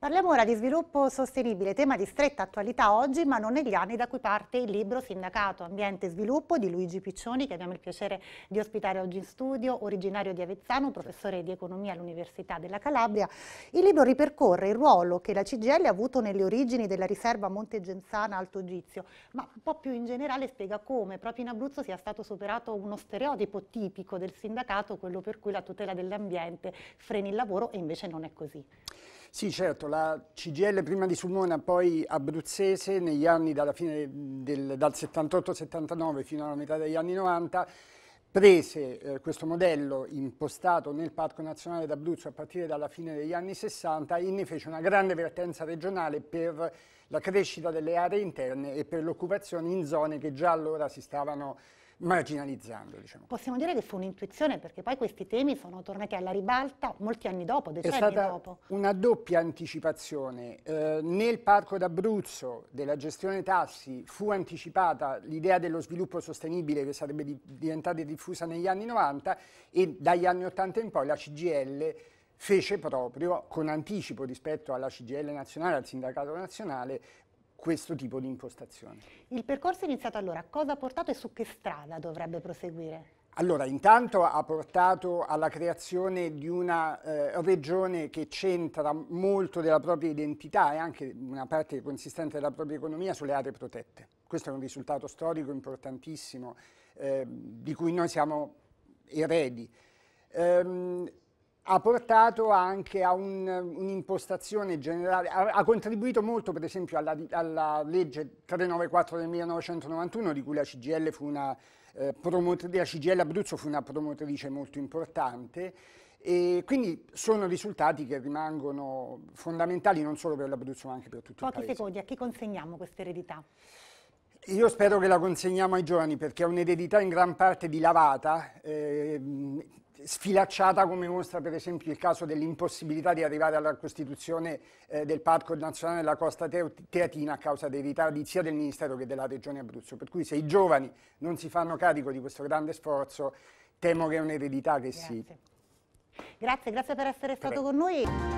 Parliamo ora di sviluppo sostenibile, tema di stretta attualità oggi, ma non negli anni da cui parte il libro Sindacato Ambiente e Sviluppo di Luigi Piccioni, che abbiamo il piacere di ospitare oggi in studio, originario di Avezzano, professore di economia all'Università della Calabria. Il libro ripercorre il ruolo che la CGL ha avuto nelle origini della riserva Monte Genzana Alto Gizio, ma un po' più in generale spiega come proprio in Abruzzo sia stato superato uno stereotipo tipico del sindacato, quello per cui la tutela dell'ambiente freni il lavoro e invece non è così. Sì, certo, la CGL prima di Sulmona, poi abruzzese, negli anni dalla fine del, dal 78-79 fino alla metà degli anni 90, prese eh, questo modello impostato nel Parco Nazionale d'Abruzzo a partire dalla fine degli anni 60 e ne fece una grande vertenza regionale per la crescita delle aree interne e per l'occupazione in zone che già allora si stavano marginalizzando. Diciamo. Possiamo dire che fu un'intuizione perché poi questi temi sono tornati alla ribalta molti anni dopo, decenni dopo. È stata dopo. una doppia anticipazione. Eh, nel Parco d'Abruzzo della gestione tassi fu anticipata l'idea dello sviluppo sostenibile che sarebbe di diventata diffusa negli anni 90 e dagli anni 80 in poi la CGL fece proprio con anticipo rispetto alla CGL nazionale, al sindacato nazionale, questo tipo di impostazione. Il percorso è iniziato allora, cosa ha portato e su che strada dovrebbe proseguire? Allora, intanto ha portato alla creazione di una eh, regione che centra molto della propria identità e anche una parte consistente della propria economia sulle aree protette. Questo è un risultato storico importantissimo eh, di cui noi siamo eredi. Ehm, ha portato anche a un'impostazione generale, ha, ha, contribuito molto per esempio alla, alla, legge 394 del 1991 di cui la CGL, una, eh, la CGL Abruzzo fu una promotrice molto importante e quindi sono risultati che rimangono fondamentali non solo per l'Abruzzo ma anche per tutto Pochi il paese. Pochi secondi, a chi consegniamo questa eredità? Io spero che la consegniamo ai giovani perché è un'eredità in gran parte dilavata, eh, sfilacciata come mostra per esempio il caso dell'impossibilità di arrivare alla costituzione eh, del Parco Nazionale della Costa Teatina a causa dei ritardi sia del Ministero che della Regione Abruzzo. Per cui se i giovani non si fanno carico di questo grande sforzo, temo che è un'eredità che Grazie. si... Grazie, grazie per essere stato Prego. con noi.